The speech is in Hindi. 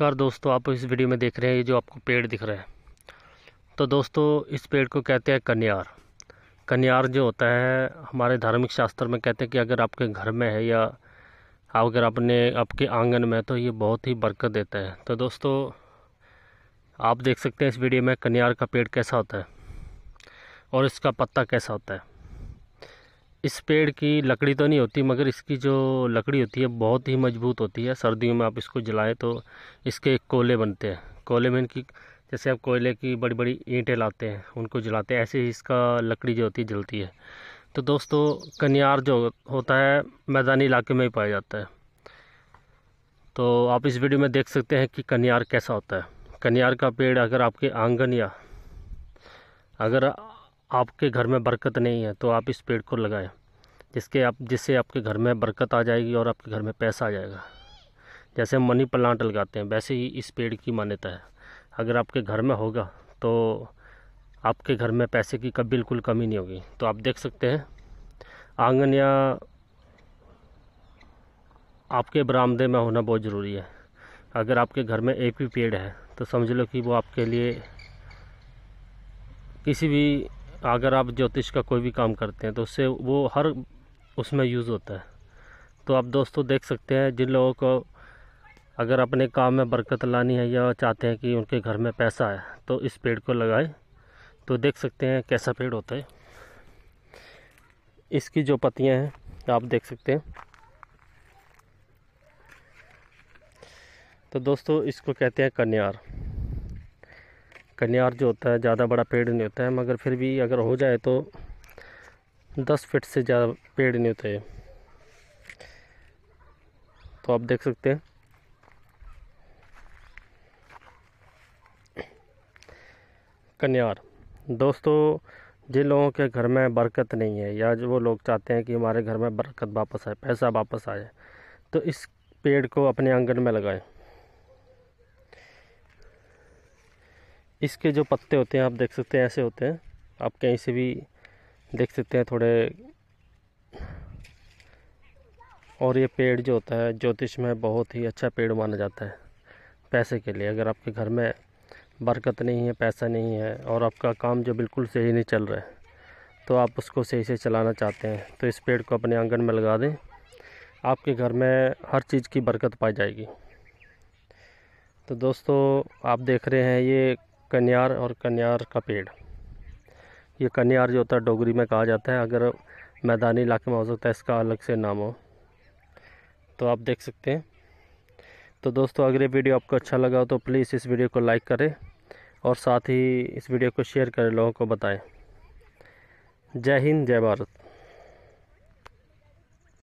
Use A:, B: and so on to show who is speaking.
A: नमस्कार दोस्तों आप इस वीडियो में देख रहे हैं ये जो आपको पेड़ दिख रहा है तो दोस्तों इस पेड़ को कहते हैं कन्यार कन्यार जो होता है हमारे धार्मिक शास्त्र में कहते हैं कि अगर आपके घर में है या अगर आपने आपके आंगन में तो ये बहुत ही बरकत देता है तो दोस्तों आप देख सकते हैं इस वीडियो में कन्यार का पेड़ कैसा होता है और इसका पत्ता कैसा होता है इस पेड़ की लकड़ी तो नहीं होती मगर इसकी जो लकड़ी होती है बहुत ही मजबूत होती है सर्दियों में आप इसको जलाएं तो इसके कोले बनते हैं कोले में इनकी जैसे आप कोयले की बड़ी बड़ी ईंटें लाते हैं उनको जलाते हैं ऐसे ही इसका लकड़ी जो होती है जलती है तो दोस्तों कनियार जो होता है मैदानी इलाके में ही पाया जाता है तो आप इस वीडियो में देख सकते हैं कि कनियार कैसा होता है कनियार का पेड़ अगर आपके आंगन या अगर आपके घर में बरकत नहीं है तो आप इस पेड़ को लगाएं जिसके आप जिससे आपके घर में बरकत आ जाएगी और आपके घर में पैसा आ जाएगा जैसे हम मनी प्लांट लगाते हैं वैसे ही इस पेड़ की मान्यता है अगर आपके घर में होगा तो आपके घर में पैसे की कब बिल्कुल कमी नहीं होगी तो आप देख सकते हैं आंगन या आपके बरामदे में होना बहुत ज़रूरी है अगर आपके घर में एक भी पेड़ है तो समझ लो कि वो आपके लिए किसी भी अगर आप ज्योतिष का कोई भी काम करते हैं तो उससे वो हर उसमें यूज़ होता है तो आप दोस्तों देख सकते हैं जिन लोगों को अगर अपने काम में बरकत लानी है या चाहते हैं कि उनके घर में पैसा है तो इस पेड़ को लगाए तो देख सकते हैं कैसा पेड़ होता है इसकी जो पत्तियां हैं आप देख सकते हैं तो दोस्तों इसको कहते हैं कन्यार कन्यार जो होता है ज़्यादा बड़ा पेड़ नहीं होता है मगर फिर भी अगर हो जाए तो दस फिट से ज़्यादा पेड़ नहीं होता है तो आप देख सकते हैं कन्यार दोस्तों जिन लोगों के घर में बरकत नहीं है या जो वो लोग चाहते हैं कि हमारे घर में बरकत वापस आए पैसा वापस आए तो इस पेड़ को अपने आंगन में लगाएं इसके जो पत्ते होते हैं आप देख सकते हैं ऐसे होते हैं आप कहीं से भी देख सकते हैं थोड़े और ये पेड़ जो होता है ज्योतिष में बहुत ही अच्छा पेड़ माना जाता है पैसे के लिए अगर आपके घर में बरकत नहीं है पैसा नहीं है और आपका काम जो बिल्कुल सही नहीं चल रहा है तो आप उसको सही से चलाना चाहते हैं तो इस पेड़ को अपने आंगन में लगा दें आपके घर में हर चीज़ की बरकत पाई जाएगी तो दोस्तों आप देख रहे हैं ये कन्यार और कन्यार का पेड़ ये कन्यार जो होता है डोगरी में कहा जाता है अगर मैदानी इलाके में हो सकता है इसका अलग से नाम हो तो आप देख सकते हैं तो दोस्तों अगर ये वीडियो आपको अच्छा लगा हो तो प्लीज़ इस वीडियो को लाइक करें और साथ ही इस वीडियो को शेयर करें लोगों को बताएं जय हिंद जय भारत